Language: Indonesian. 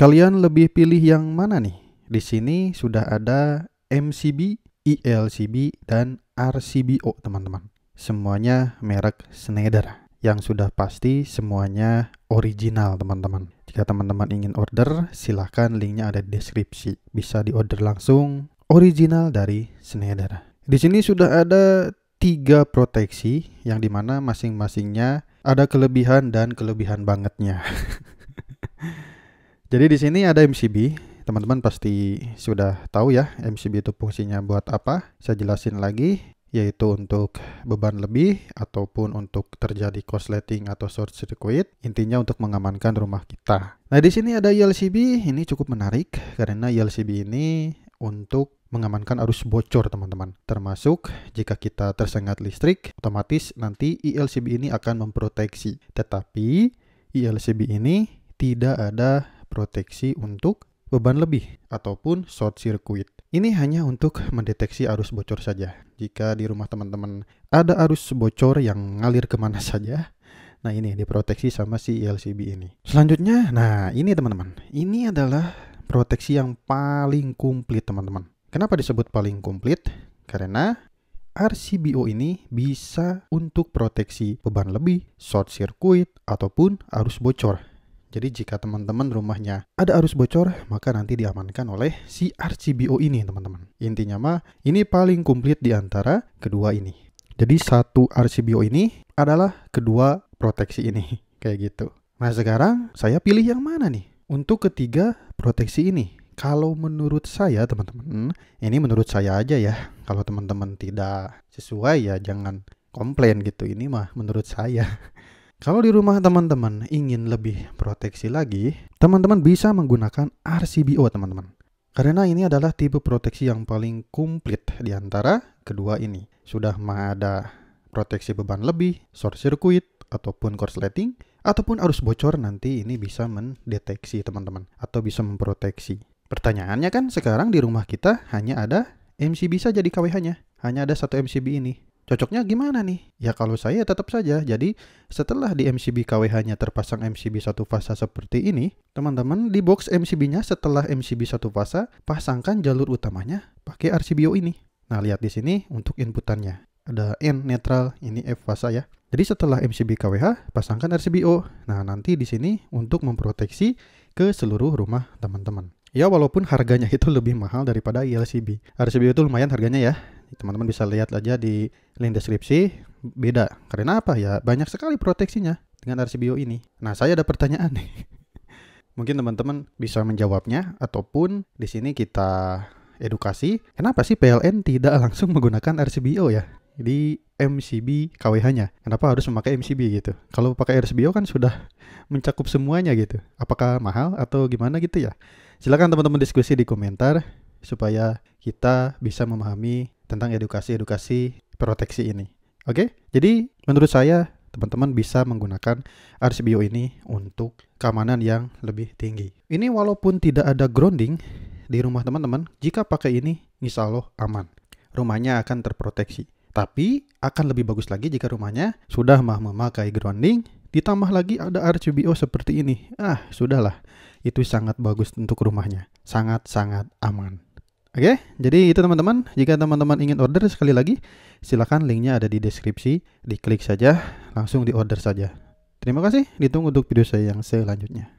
Kalian lebih pilih yang mana nih? Di sini sudah ada MCB, ELCB, dan RCBO teman-teman. Semuanya merek Schneider. Yang sudah pasti semuanya original teman-teman. Jika teman-teman ingin order, silahkan linknya ada di deskripsi. Bisa diorder langsung original dari Schneider. Di sini sudah ada tiga proteksi yang dimana masing-masingnya ada kelebihan dan kelebihan bangetnya. Jadi di sini ada MCB. Teman-teman pasti sudah tahu ya MCB itu fungsinya buat apa. Saya jelasin lagi yaitu untuk beban lebih ataupun untuk terjadi korsleting atau short circuit, intinya untuk mengamankan rumah kita. Nah, di sini ada ELCB, ini cukup menarik karena ELCB ini untuk mengamankan arus bocor teman-teman. Termasuk jika kita tersengat listrik, otomatis nanti ELCB ini akan memproteksi. Tetapi ELCB ini tidak ada proteksi untuk beban lebih ataupun short circuit. Ini hanya untuk mendeteksi arus bocor saja. Jika di rumah teman-teman ada arus bocor yang ngalir kemana saja, nah ini diproteksi sama si LCB ini. Selanjutnya, nah ini teman-teman, ini adalah proteksi yang paling komplit teman-teman. Kenapa disebut paling komplit? Karena RCBO ini bisa untuk proteksi beban lebih, short circuit, ataupun arus bocor. Jadi jika teman-teman rumahnya ada arus bocor, maka nanti diamankan oleh si RCBO ini teman-teman. Intinya mah, ini paling komplit di antara kedua ini. Jadi satu RCBO ini adalah kedua proteksi ini, kayak gitu. Nah sekarang saya pilih yang mana nih? Untuk ketiga proteksi ini, kalau menurut saya teman-teman, hmm, ini menurut saya aja ya. Kalau teman-teman tidak sesuai ya jangan komplain gitu. Ini mah menurut saya. Kalau di rumah teman-teman ingin lebih proteksi lagi, teman-teman bisa menggunakan RCBO teman-teman. Karena ini adalah tipe proteksi yang paling komplit di antara kedua ini. Sudah ada proteksi beban lebih, short circuit, ataupun korsleting, ataupun arus bocor nanti ini bisa mendeteksi teman-teman, atau bisa memproteksi. Pertanyaannya kan sekarang di rumah kita hanya ada MCB saja di KWH-nya, hanya ada satu MCB ini. Cocoknya gimana nih? Ya kalau saya tetap saja. Jadi setelah di MCB KWH-nya terpasang MCB satu fasa seperti ini, teman-teman di box MCB-nya setelah MCB satu fasa, pasangkan jalur utamanya pakai RCBO ini. Nah, lihat di sini untuk inputannya. Ada N netral, ini F fasa ya. Jadi setelah MCB KWH, pasangkan RCBO. Nah, nanti di sini untuk memproteksi ke seluruh rumah teman-teman. Ya walaupun harganya itu lebih mahal daripada ILCB. RCB itu lumayan harganya ya. Teman-teman bisa lihat aja di link deskripsi beda. Karena apa ya? Banyak sekali proteksinya dengan RCBO ini. Nah, saya ada pertanyaan nih. Mungkin teman-teman bisa menjawabnya ataupun di sini kita edukasi. Kenapa sih PLN tidak langsung menggunakan RCBO ya? Di MCB KWH-nya. Kenapa harus memakai MCB gitu? Kalau pakai RCBO kan sudah mencakup semuanya gitu. Apakah mahal atau gimana gitu ya? Silakan teman-teman diskusi di komentar supaya kita bisa memahami tentang edukasi-edukasi proteksi ini. Oke? Jadi menurut saya teman-teman bisa menggunakan RCBO ini untuk keamanan yang lebih tinggi. Ini walaupun tidak ada grounding di rumah teman-teman, jika pakai ini, insya Allah aman. Rumahnya akan terproteksi. Tapi akan lebih bagus lagi jika rumahnya sudah memakai grounding, ditambah lagi ada RCBO seperti ini. Ah, sudahlah itu sangat bagus untuk rumahnya. Sangat-sangat aman. Oke, jadi itu teman-teman. Jika teman-teman ingin order sekali lagi, silakan linknya ada di deskripsi. Diklik saja, langsung di order saja. Terima kasih, ditunggu untuk video saya yang selanjutnya.